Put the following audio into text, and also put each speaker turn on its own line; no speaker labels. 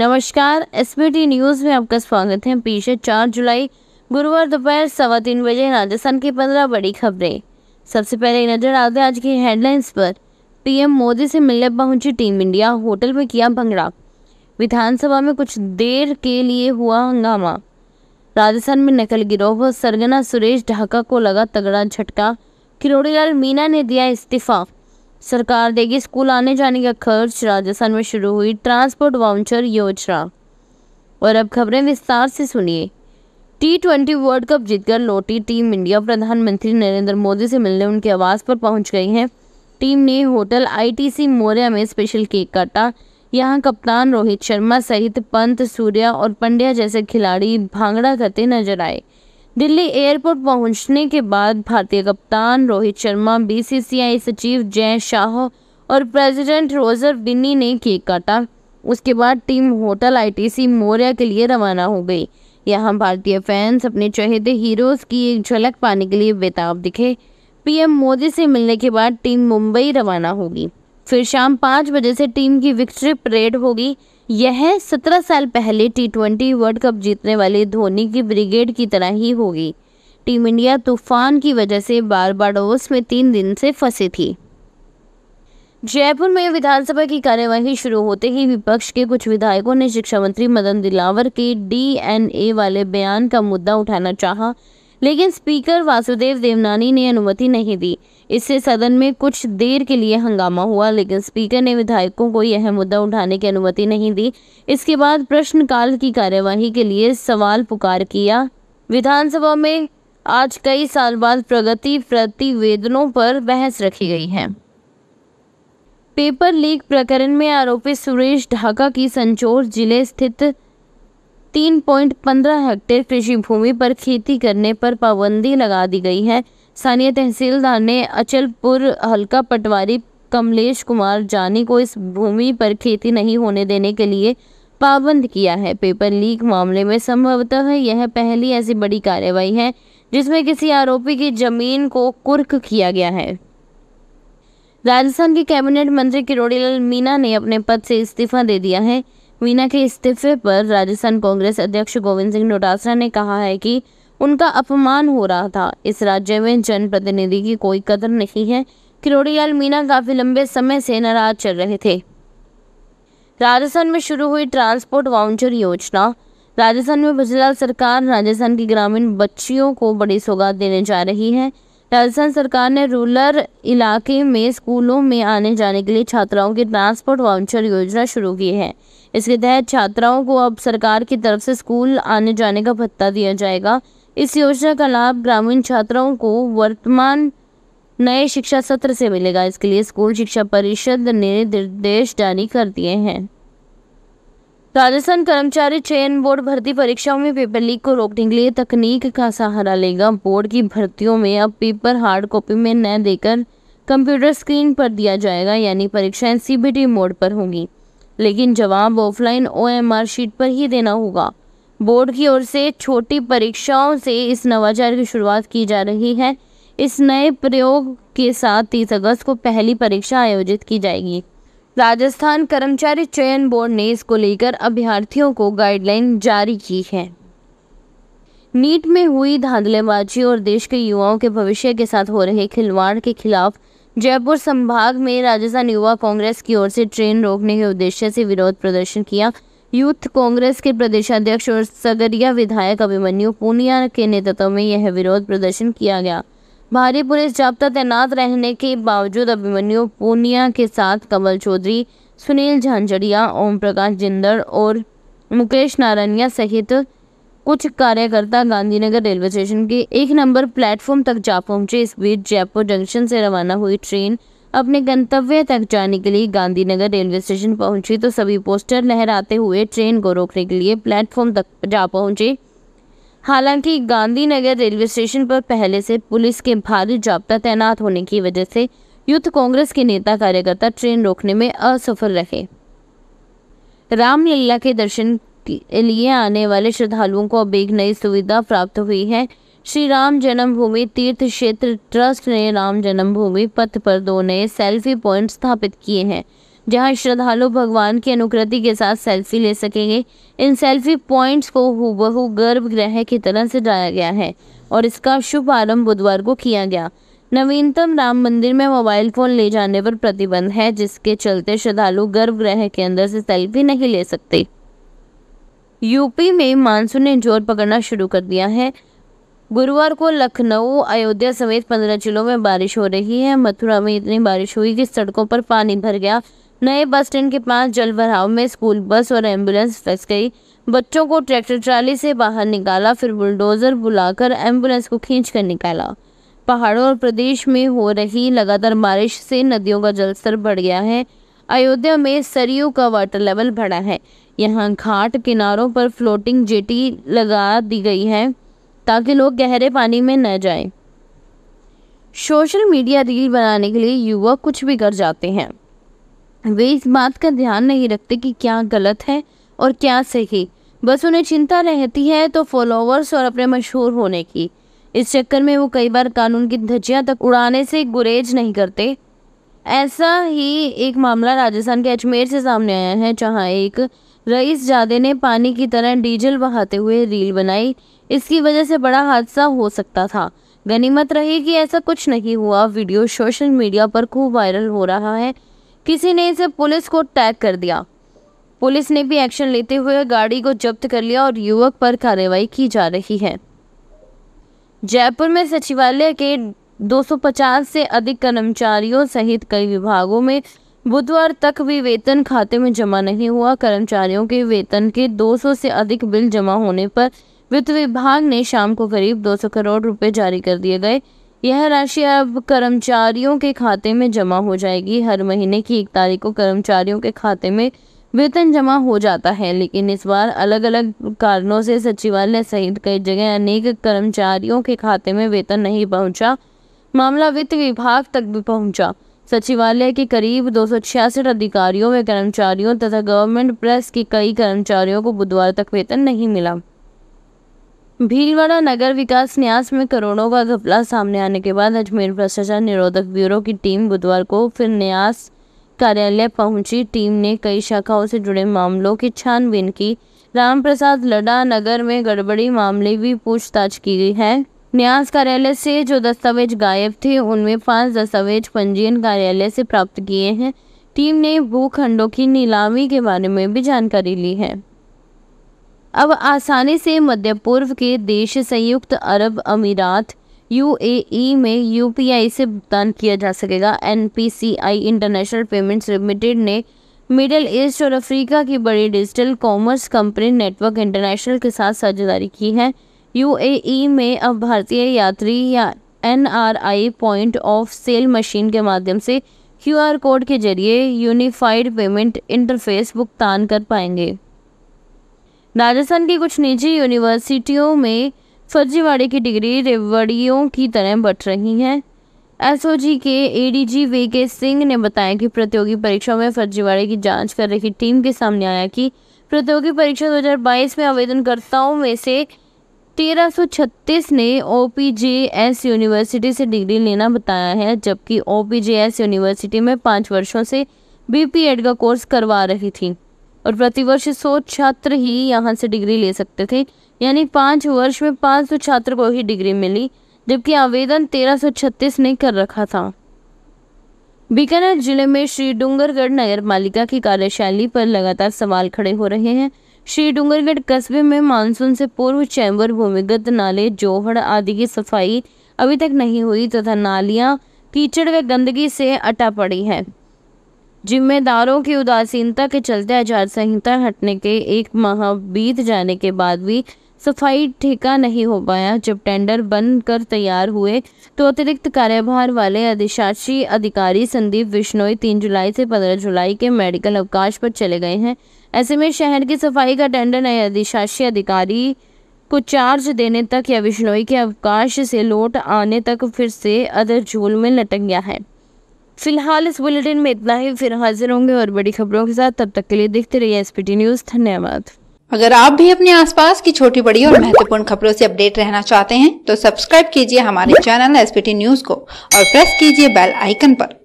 नमस्कार SPT news में आपका स्वागत है पीछे चार जुलाई गुरुवार दोपहर सवा तीन बजे राजस्थान की पंद्रह बड़ी खबरें सबसे पहले नजर आते हैं आज की हेडलाइंस पर पीएम मोदी से मिलने पहुंची टीम इंडिया होटल में किया भंगड़ा विधानसभा में कुछ देर के लिए हुआ हंगामा राजस्थान में नकल गिरोह सरगना सुरेश ढाका को लगा तगड़ा झटका किरोड़ीलाल मीना ने दिया इस्तीफा सरकार देगी स्कूल आने जाने का खर्च राजस्थान में शुरू हुई ट्रांसपोर्ट वाउचर योजना और अब खबरें विस्तार से सुनिए टी ट्वेंटी वर्ल्ड कप जीतकर लौटी टीम इंडिया प्रधानमंत्री नरेंद्र मोदी से मिलने उनके आवास पर पहुंच गई है टीम ने होटल आईटीसी मोरिया में स्पेशल केक काटा यहाँ कप्तान रोहित शर्मा सहित पंत सूर्या और पंड्या जैसे खिलाड़ी भांगड़ा करते नजर आए दिल्ली एयरपोर्ट पहुंचने के बाद भारतीय कप्तान रोहित शर्मा बीसीसीआई सचिव जय शाह और प्रेसिडेंट रोजर बिन्नी ने केक काटा उसके बाद टीम होटल आईटीसी मोरिया के लिए रवाना हो गई यहाँ भारतीय फैंस अपने चहेते हीरोज़ की एक झलक पाने के लिए बेताब दिखे पीएम मोदी से मिलने के बाद टीम मुंबई रवाना होगी फिर शाम पाँच बजे से टीम की विक्ट्री परेड होगी यह 17 साल पहले टी ट्वेंटी वर्ल्ड कप जीतने वाले धोनी की ब्रिगेड की तरह ही होगी टीम इंडिया तूफान की वजह से बार बारबाडोस में तीन दिन से फंसी थी जयपुर में विधानसभा की कार्यवाही शुरू होते ही विपक्ष के कुछ विधायकों ने शिक्षा मंत्री मदन दिलावर के डीएनए वाले बयान का मुद्दा उठाना चाहा लेकिन स्पीकर वासुदेव देवनानी ने अनुमति नहीं दी इससे सदन में कुछ देर के लिए हंगामा हुआ लेकिन स्पीकर ने विधायकों को यह मुद्दा उठाने की अनुमति नहीं दी इसके बाद प्रश्नकाल की कार्यवाही के लिए सवाल पुकार किया विधानसभा में आज कई साल बाद प्रगति प्रतिवेदनों पर बहस रखी गई है पेपर लीक प्रकरण में आरोपी सुरेश ढाका की संचोर जिले स्थित तीन पॉइंट पंद्रह हेक्टेयर कृषि भूमि पर खेती करने पर पाबंदी लगा दी गई है स्थानीय तहसीलदार ने अचलपुर हल्का पटवारी कमलेश कुमार जानी को इस भूमि पर खेती नहीं होने देने के लिए पाबंद किया है पेपर लीक मामले में संभवतः यह पहली ऐसी बड़ी कार्रवाई है जिसमें किसी आरोपी की जमीन को कुर्क किया गया है राजस्थान के कैबिनेट मंत्री किरोड़ीलाल मीना ने अपने पद से इस्तीफा दे दिया है मीना के इस्तीफे पर राजस्थान कांग्रेस अध्यक्ष गोविंद सिंह डोटासरा ने कहा है कि उनका अपमान हो रहा था इस राज्य में जनप्रतिनिधि की कोई कदर नहीं है किरोड़ीलाल मीना काफी लंबे समय से नाराज चल रहे थे राजस्थान में शुरू हुई ट्रांसपोर्ट वाउंचर योजना राजस्थान में भजलाल सरकार राजस्थान की ग्रामीण बच्चियों को बड़ी सौगात देने जा रही है राजस्थान सरकार ने रूरल इलाके में स्कूलों में आने जाने के लिए छात्राओं की ट्रांसपोर्ट वाउचर योजना शुरू की है इसके तहत छात्राओं को अब सरकार की तरफ से स्कूल आने जाने का भत्ता दिया जाएगा इस योजना का लाभ ग्रामीण छात्राओं को वर्तमान नए शिक्षा सत्र से मिलेगा इसके लिए स्कूल शिक्षा परिषद ने निर्देश जारी कर दिए हैं राजस्थान कर्मचारी चयन बोर्ड भर्ती परीक्षाओं में पेपर लीक को रोकने के लिए तकनीक का सहारा लेगा बोर्ड की भर्तियों में अब पेपर हार्ड कॉपी में न देकर कंप्यूटर स्क्रीन पर दिया जाएगा यानी परीक्षाएं सीबीटी मोड पर होंगी लेकिन जवाब ऑफलाइन ओएमआर शीट पर ही देना होगा बोर्ड की ओर से छोटी परीक्षाओं से इस नवाचार की शुरुआत की जा रही है इस नए प्रयोग के साथ तीस अगस्त को पहली परीक्षा आयोजित की जाएगी राजस्थान कर्मचारी चयन बोर्ड ने इसको लेकर अभ्यर्थियों को गाइडलाइन जारी की है नीट में हुई धांधलेबाजी और देश के युवाओं के भविष्य के साथ हो रहे खिलवाड़ के खिलाफ जयपुर संभाग में राजस्थान युवा कांग्रेस की ओर से ट्रेन रोकने के उद्देश्य से विरोध प्रदर्शन किया यूथ कांग्रेस के प्रदेशाध्यक्ष और सगरिया विधायक अभिमन्यु पूनिया के नेतृत्व में यह विरोध प्रदर्शन किया गया भारी पुलिस जाब्ता तैनात रहने के बावजूद अभिमन्यु पूनिया के साथ कमल चौधरी सुनील झांझड़िया ओम प्रकाश जिंदर और मुकेश नारायणिया सहित कुछ कार्यकर्ता गांधीनगर रेलवे स्टेशन के एक नंबर प्लेटफॉर्म तक जा पहुंचे इस बीच जयपुर जंक्शन से रवाना हुई ट्रेन अपने गंतव्य तक जाने के लिए गांधीनगर रेलवे स्टेशन पहुंची तो सभी पोस्टर लहराते हुए ट्रेन को रोकने के लिए प्लेटफॉर्म तक जा पहुंचे हालांकि गांधीनगर रेलवे स्टेशन पर पहले से पुलिस के भारी जाब्ता तैनात होने की वजह से यूथ कांग्रेस के नेता कार्यकर्ता ट्रेन रोकने में असफल रहे रामलीला के दर्शन के लिए आने वाले श्रद्धालुओं को अब एक नई सुविधा प्राप्त हुई है श्री राम जन्मभूमि तीर्थ क्षेत्र ट्रस्ट ने राम जन्मभूमि पथ पर दो नए सेल्फी पॉइंट स्थापित किए हैं जहां श्रद्धालु भगवान की अनुकृति के साथ सेल्फी ले सकेंगे इन सेल्फी पॉइंट्स को हूबहू गर्भगृह की तरह सजाया गया है और इसका शुभ बुधवार को किया गया नवीनतम राम मंदिर में मोबाइल फोन ले जाने पर प्रतिबंध है जिसके चलते श्रद्धालु गर्भगृह के अंदर से सेल्फी नहीं ले सकते यूपी में मानसून ने जोर पकड़ना शुरू कर दिया है गुरुवार को लखनऊ अयोध्या समेत पंद्रह जिलों में बारिश हो रही है मथुरा में इतनी बारिश हुई कि सड़कों पर पानी भर गया नए बस स्टैंड के पास जल भराव में स्कूल बस और एम्बुलेंस फंस गई बच्चों को ट्रैक्टर ट्राली से बाहर निकाला फिर बुलडोज़र बुलाकर एम्बुलेंस को खींच कर निकाला पहाड़ों और प्रदेश में हो रही लगातार बारिश से नदियों का जलस्तर बढ़ गया है अयोध्या में सरयू का वाटर लेवल बढ़ा है यहाँ घाट किनारों पर फ्लोटिंग जेटी लगा दी गई है ताकि लोग गहरे पानी में न जाएं। सोशल मीडिया रील बनाने के लिए युवक कुछ भी कर जाते हैं वे इस बात का ध्यान नहीं रखते कि क्या गलत है और क्या सही बस उन्हें चिंता रहती है तो फॉलोअर्स और अपने मशहूर होने की इस चक्कर में वो कई बार कानून की धज्जियाँ तक उड़ाने से गुरेज नहीं करते ऐसा ही एक मामला राजस्थान के अजमेर से सामने आया है जहाँ एक रईस जादे ने पानी की तरह डीजल बहाते हुए रील बनाई इसकी वजह से बड़ा हादसा हो सकता था गनीमत रही कि ऐसा कुछ नहीं हुआ वीडियो सोशल मीडिया पर खूब वायरल हो रहा है किसी ने इसे पुलिस को टैग कर दिया पुलिस ने भी एक्शन लेते हुए गाड़ी को जब्त कर लिया और युवक पर कार्रवाई की जा रही है जयपुर में सचिवालय के 250 से अधिक कर्मचारियों सहित कई विभागों में बुधवार तक भी वेतन खाते में जमा नहीं हुआ कर्मचारियों के वेतन के 200 से अधिक बिल जमा होने पर वित्त विभाग ने शाम को करीब 200 करोड़ रुपए जारी कर दिए गए यह राशि अब कर्मचारियों के खाते में जमा हो जाएगी हर महीने की एक तारीख को कर्मचारियों के खाते में वेतन जमा हो जाता है लेकिन इस बार अलग अलग कारणों से सचिवालय सहित कई जगह अनेक कर्मचारियों के खाते में वेतन नहीं पहुंचा मामला वित्त विभाग तक भी पहुंचा सचिवालय के करीब दो अधिकारियों व कर्मचारियों तथा गवर्नमेंट प्रेस के कई कर्मचारियों को बुधवार तक वेतन नहीं मिला भीलवाड़ा नगर विकास न्यास में करोड़ों का घपला सामने आने के बाद अजमेर भ्रष्टाचार निरोधक ब्यूरो की टीम बुधवार को फिर न्यास कार्यालय पहुंची टीम ने कई शाखाओं से जुड़े मामलों की छानबीन की राम प्रसाद लडा नगर में गड़बड़ी मामले भी पूछताछ की गई है न्यास कार्यालय से जो दस्तावेज गायब थे उनमें पांच दस्तावेज पंजीयन कार्यालय से प्राप्त किए हैं टीम ने भूखंडों की नीलामी के बारे में भी जानकारी ली है अब आसानी से मध्य पूर्व के देश संयुक्त अरब अमीरात यूएई में यूपीआई से भुगतान किया जा सकेगा एनपीसीआई इंटरनेशनल पेमेंट्स लिमिटेड ने मिडिल ईस्ट और अफ्रीका की बड़ी digital commerce company network international के साथ साझेदारी की है यूएई में अब भारतीय यात्री या an point of sale machine के माध्यम से क्यू कोड के जरिए यूनिफाइड पेमेंट इंटरफेस भुगतान कर पाएंगे राजस्थान की कुछ निजी यूनिवर्सिटियों में फर्जीवाड़े की डिग्री रेवड़ियों की तरह बट रही हैं एसओजी के एडीजी वी के सिंह ने बताया कि प्रतियोगी परीक्षा में फर्जीवाड़े की जांच कर रही टीम के सामने आया कि प्रतियोगी परीक्षा 2022 में आवेदनकर्ताओं में से 1336 ने ओ यूनिवर्सिटी से डिग्री लेना बताया है जबकि ओ यूनिवर्सिटी में पाँच वर्षों से बी का कोर्स करवा रही थी और प्रतिवर्ष सौ छात्र ही यहाँ से डिग्री ले सकते थे यानी पाँच वर्ष में पाँच सौ छात्र को ही डिग्री मिली जबकि आवेदन सौ छत्तीस ने कर रखा था बीकानेर जिले में श्री डूंगरगढ़ नगर पालिका की कार्यशैली पर लगातार सवाल खड़े हो रहे हैं श्री डूंगरगढ़ कस्बे में मानसून से पूर्व चैम्बर भूमिगत नाले जोहड़ आदि की सफाई अभी तक नहीं हुई तथा नालियां कीचड़ व गंदगी से अटा पड़ी है जिम्मेदारों की उदासीनता के चलते आचार संहिता हटने के एक माह बीत जाने के बाद भी सफाई ठेका नहीं हो पाया जब टेंडर बन कर तैयार हुए तो अतिरिक्त कार्यभार वाले अधिशासी अधिकारी संदीप विश्नोई तीन जुलाई से पंद्रह जुलाई के मेडिकल अवकाश पर चले गए हैं ऐसे में शहर की सफाई का टेंडर नए अधिशासी अधिकारी को चार्ज देने तक या विश्नोई के अवकाश से लौट आने तक फिर से अदर झूल में लटक गया है फिलहाल इस बुलेटिन में इतना ही फिर हाजिर होंगे और बड़ी खबरों के साथ तब तक के लिए देखते रहिए एसपीटी न्यूज धन्यवाद अगर आप भी अपने आसपास की छोटी बड़ी और महत्वपूर्ण खबरों से अपडेट रहना चाहते हैं तो सब्सक्राइब कीजिए हमारे चैनल एसपीटी न्यूज को और प्रेस कीजिए बेल आइकन पर